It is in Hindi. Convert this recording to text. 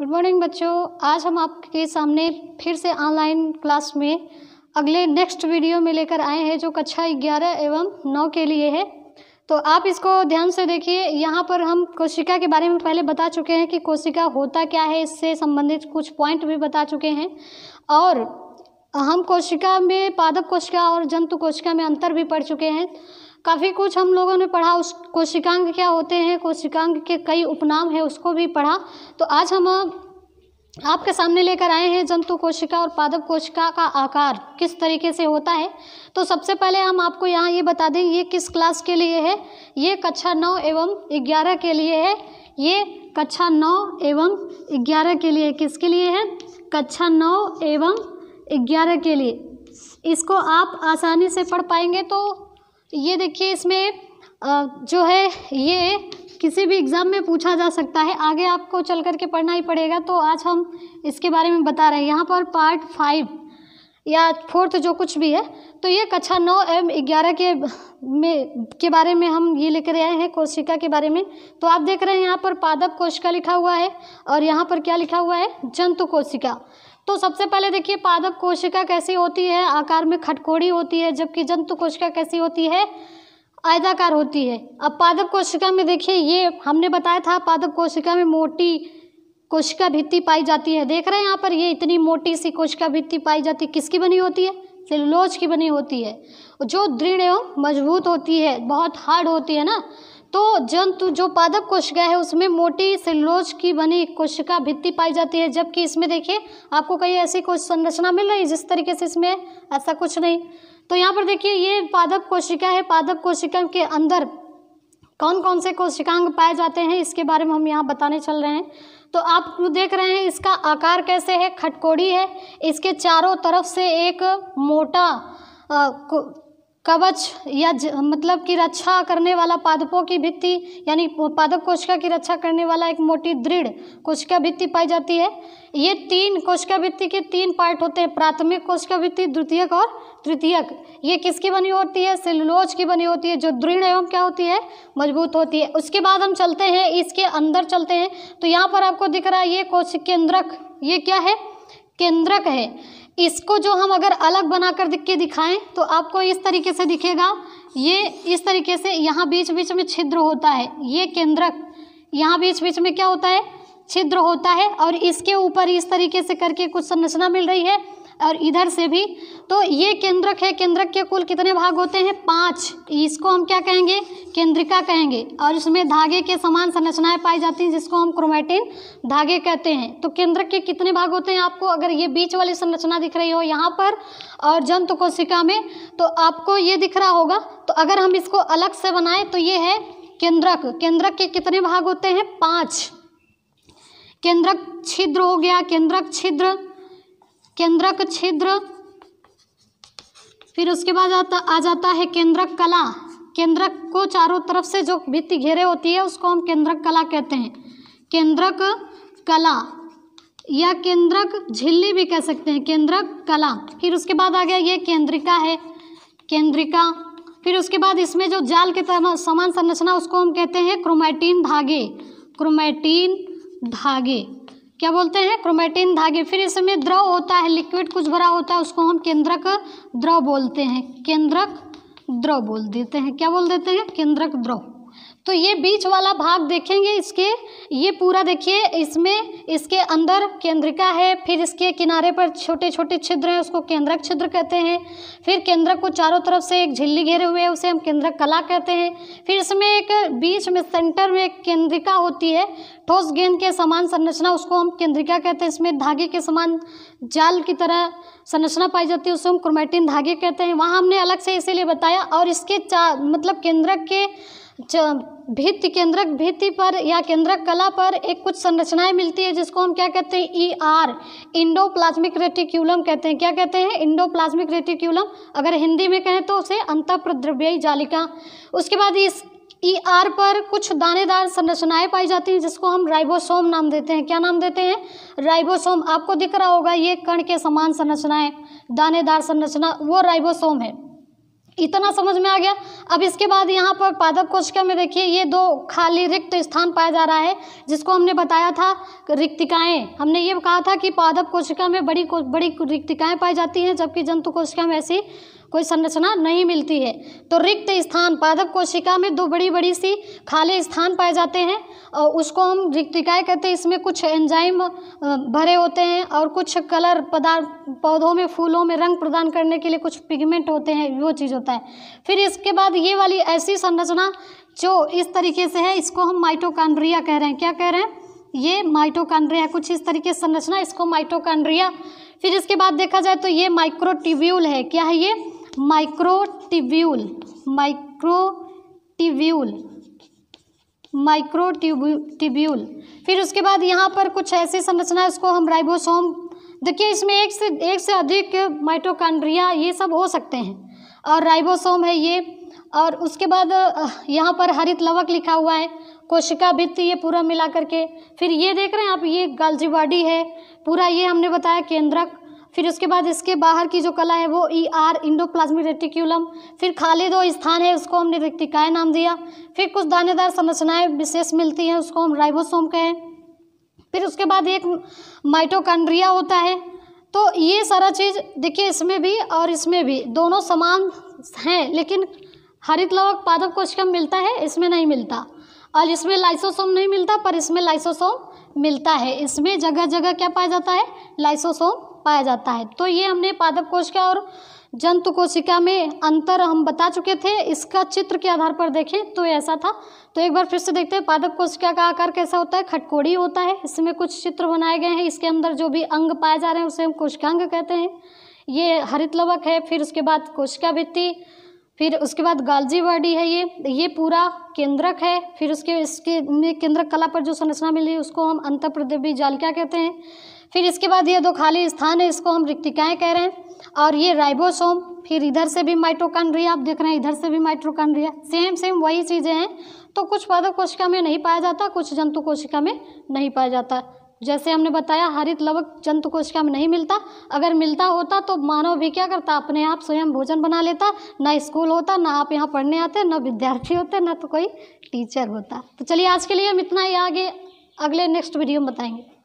गुड मॉर्निंग बच्चों आज हम आपके सामने फिर से ऑनलाइन क्लास में अगले नेक्स्ट वीडियो में लेकर आए हैं जो कक्षा ग्यारह एवं नौ के लिए है तो आप इसको ध्यान से देखिए यहाँ पर हम कोशिका के बारे में पहले बता चुके हैं कि कोशिका होता क्या है इससे संबंधित कुछ पॉइंट भी बता चुके हैं और हम कोशिका में पादप कोशिका और जंतु कोशिका में अंतर भी पढ़ चुके हैं काफ़ी कुछ हम लोगों ने पढ़ा उस कोशिकांग क्या होते हैं कोशिकांग के कई उपनाम हैं उसको भी पढ़ा तो आज हम आपके सामने लेकर आए हैं जंतु कोशिका और पादप कोशिका का आकार किस तरीके से होता है तो सबसे पहले हम आपको यहाँ ये बता दें ये किस क्लास के लिए है ये कक्षा नौ एवं ग्यारह के लिए है ये कक्षा नौ एवं ग्यारह के लिए किसके लिए है कक्षा नौ एवं ग्यारह के लिए इसको आप आसानी से पढ़ पाएंगे तो ये देखिए इसमें जो है ये किसी भी एग्ज़ाम में पूछा जा सकता है आगे आपको चल करके पढ़ना ही पड़ेगा तो आज हम इसके बारे में बता रहे हैं यहाँ पर पार्ट फाइव या फोर्थ जो कुछ भी है तो ये कक्षा नौ एवं ग्यारह के में के बारे में हम ये लेकर आए हैं कोशिका के बारे में तो आप देख रहे हैं यहाँ पर पादप कोशिका लिखा हुआ है और यहाँ पर क्या लिखा हुआ है जंतु कोशिका तो सबसे पहले देखिए पादप कोशिका कैसी होती है आकार में खटकोड़ी होती है जबकि जंतु कोशिका कैसी होती है आयताकार होती है अब पादप कोशिका में देखिए ये हमने बताया था पादप कोशिका में मोटी कोशिका भित्ति पाई जाती है देख रहे हैं यहाँ पर ये इतनी मोटी सी कोशिका भित्ति पाई जाती है किसकी बनी होती है सेलुलोज की बनी होती है जो दृढ़ एवं मजबूत होती है बहुत हार्ड होती है ना तो जंतु जो पादप कोशिका है उसमें मोटी सेलुलोज की बनी कोशिका भित्ति पाई जाती है जबकि इसमें देखिए आपको कहीं ऐसी कोई संरचना मिल रही है जिस तरीके से इसमें ऐसा कुछ नहीं तो यहाँ पर देखिए ये पादप कोशिका है पादप कोशिका के अंदर कौन कौन से कोशिकांग पाए जाते हैं इसके बारे में हम यहाँ बताने चल रहे हैं तो आप देख रहे हैं इसका आकार कैसे है खटकोड़ी है इसके चारों तरफ से एक मोटा आ, कवच या ज, मतलब कि रक्षा करने वाला पादपों की भित्ति यानी पादप कोशिका की रक्षा करने वाला एक मोटी दृढ़ कोशिका भित्ति पाई जाती है ये तीन कोशिका भित्ति के तीन पार्ट होते हैं प्राथमिक कोशिका भित्ति द्वितीयक और तृतीयक ये किसकी बनी होती है सेलुलोज की बनी होती है जो दृढ़ एवं क्या होती है मजबूत होती है उसके बाद हम चलते हैं इसके अंदर चलते हैं तो यहाँ पर आपको दिख रहा है ये कोश केंद्रक ये क्या है केंद्रक है इसको जो हम अगर अलग बना कर के दिखाएं तो आपको इस तरीके से दिखेगा ये इस तरीके से यहाँ बीच बीच में छिद्र होता है ये केंद्रक यहाँ बीच बीच में क्या होता है छिद्र होता है और इसके ऊपर इस तरीके से करके कुछ संरचना मिल रही है और इधर से भी तो ये केंद्रक है केंद्रक के कुल कितने भाग होते हैं पांच इसको हम क्या कहेंगे केंद्रिका कहेंगे और इसमें धागे के समान संरचनाएं पाई जाती हैं जिसको हम क्रोमेटिन धागे कहते हैं तो केंद्रक के कितने भाग होते हैं आपको अगर ये बीच वाली संरचना दिख रही हो यहाँ पर और जंतु कोशिका में तो आपको ये दिख रहा होगा तो अगर हम इसको अलग से बनाएं तो ये है केंद्रक केंद्रक के कितने भाग होते हैं पाँच केंद्रक छिद्र हो गया केंद्रक छिद्र केंद्रक छिद्र फिर उसके बाद आता आ जाता है केंद्रक कला केंद्रक को चारों तरफ से जो भित्ति घेरे होती है उसको हम केंद्रक कला कहते हैं केंद्रक कला या केंद्रक झिल्ली भी कह सकते हैं केंद्रक कला फिर उसके बाद आ गया ये केंद्रिका है केंद्रिका फिर उसके बाद इसमें जो जाल के तरह समान संरचना उसको हम कहते हैं क्रोमैटीन धागे क्रोमैटीन धागे क्या बोलते हैं क्रोमेटिन धागे फिर इसमें द्रव होता है लिक्विड कुछ भरा होता है उसको हम केंद्रक द्रव बोलते हैं केंद्रक द्रव बोल देते हैं क्या बोल देते हैं केंद्रक द्रव तो ये बीच वाला भाग देखेंगे इसके ये पूरा देखिए इसमें इसके अंदर केंद्रिका है फिर इसके किनारे पर छोटे छोटे छिद्र हैं उसको केंद्रक छिद्र कहते हैं फिर केंद्रक को चारों तरफ से एक झिल्ली घेरे हुए हैं उसे हम केंद्रक कला कहते हैं फिर इसमें एक बीच में सेंटर में एक केंद्रिका होती है ठोस गेंद के समान संरचना उसको हम केंद्रिका कहते हैं इसमें धागे के समान जाल की तरह संरचना पाई जाती है उसे हम क्रोमेटिन धागे कहते हैं वहाँ हमने अलग से इसीलिए बताया और इसके मतलब केंद्रक के भित्ति केंद्रक भित्ति पर या केंद्रक कला पर एक कुछ संरचनाएं मिलती है जिसको हम क्या कहते हैं E R endoplasmic reticulum कहते हैं क्या कहते हैं इंडो प्लाज्मिक रेटिक्यूलम अगर हिंदी में कहें तो उसे अंतप्रद्रव्ययी जालिका उसके बाद इस ई e आर पर कुछ दानेदार संरचनाएं पाई जाती हैं जिसको हम राइबोसोम नाम देते हैं क्या नाम देते हैं राइबोसोम आपको दिख रहा होगा ये कण के समान संरचनाएँ दानेदार संरचना वो राइबोसोम है इतना समझ में आ गया अब इसके बाद यहाँ पर पादप कोशिका में देखिए ये दो खाली रिक्त स्थान पाया जा रहा है जिसको हमने बताया था रिक्तिकाएं हमने ये कहा था कि पादप कोशिका में बड़ी बड़ी रिक्तिकाएं पाई जाती हैं जबकि जंतु कोशिका में ऐसी कोई संरचना नहीं मिलती है तो रिक्त स्थान पादप कोशिका में दो बड़ी बड़ी सी खाली स्थान पाए जाते हैं और उसको हम रिक्तिकाएँ कहते हैं इसमें कुछ एंजाइम भरे होते हैं और कुछ कलर पदार्थ पौधों में फूलों में रंग प्रदान करने के लिए कुछ पिगमेंट होते हैं वो चीज़ होता है फिर इसके बाद ये वाली ऐसी संरचना जो इस तरीके से है इसको हम माइटोकांड्रिया कह रहे हैं क्या कह रहे हैं ये माइटोकांड्रिया कुछ इस तरीके से संरचना इसको माइटोकांड्रिया फिर इसके बाद देखा जाए तो ये माइक्रोटिब्यूल है क्या है ये माइक्रो ट्यूब्यू माइक्रोटिब्यूल फिर उसके बाद यहाँ पर कुछ ऐसे संरचना है उसको हम राइबोसोम देखिए इसमें एक से एक से अधिक माइटोकांड्रिया ये सब हो सकते हैं और राइबोसोम है ये और उसके बाद यहाँ पर हरित लवक लिखा हुआ है कोशिका भित्त ये पूरा मिला करके फिर ये देख रहे हैं आप ये गालजीवाडी है पूरा ये हमने बताया केंद्रक फिर उसके बाद इसके बाहर की जो कला है वो ई आर प्लाज्मिक रेटिक्यूलम फिर खाली दो स्थान है उसको हमने रिक्तिकाय नाम दिया फिर कुछ दानेदार संरचनाएँ विशेष मिलती हैं उसको हम राइबोसोम कहें फिर उसके बाद एक माइटोकंड्रिया होता है तो ये सारा चीज़ देखिए इसमें भी और इसमें भी दोनों समान हैं लेकिन हरित लवक पादप कोशिका मिलता है इसमें नहीं मिलता और इसमें लाइसोसोम नहीं मिलता पर इसमें लाइसोसोम मिलता है इसमें जगह जगह क्या पाया जाता है लाइसोसोम पाया जाता है तो ये हमने पादप कोशिका और जंतु कोशिका में अंतर हम बता चुके थे इसका चित्र के आधार पर देखें तो ऐसा था तो एक बार फिर से देखते हैं पादप कोशिका का आकार कैसा होता है खटकोड़ी होता है इसमें कुछ चित्र बनाए गए हैं इसके अंदर जो भी अंग पाए जा रहे हैं उसे हम कोशिकांग कहते हैं ये हरित लवक है फिर उसके बाद कोशिका भित्ति फिर उसके बाद गालजी वाडी है ये ये पूरा केंद्रक है फिर उसके इसके में केंद्रक कला पर जो संरचना मिली उसको हम अंतर प्रदेवी जालिका कहते हैं फिर इसके बाद ये दो खाली स्थान है इसको हम रिक्तिकाएँ कह रहे हैं और ये राइबोसोम फिर इधर से भी माइटोकॉन्ड्रिया आप देख रहे हैं इधर से भी माइटोकॉन्ड्रिया सेम सेम वही चीज़ें हैं तो कुछ पादप कोशिका में नहीं पाया जाता कुछ जंतु कोशिका में नहीं पाया जाता जैसे हमने बताया हरित लवक जंतु कोशिका में नहीं मिलता अगर मिलता होता तो मानव भी क्या करता अपने आप स्वयं भोजन बना लेता ना स्कूल होता ना आप यहाँ पढ़ने आते ना विद्यार्थी होते ना तो कोई टीचर होता तो चलिए आज के लिए हम इतना ही आगे अगले नेक्स्ट वीडियो में बताएंगे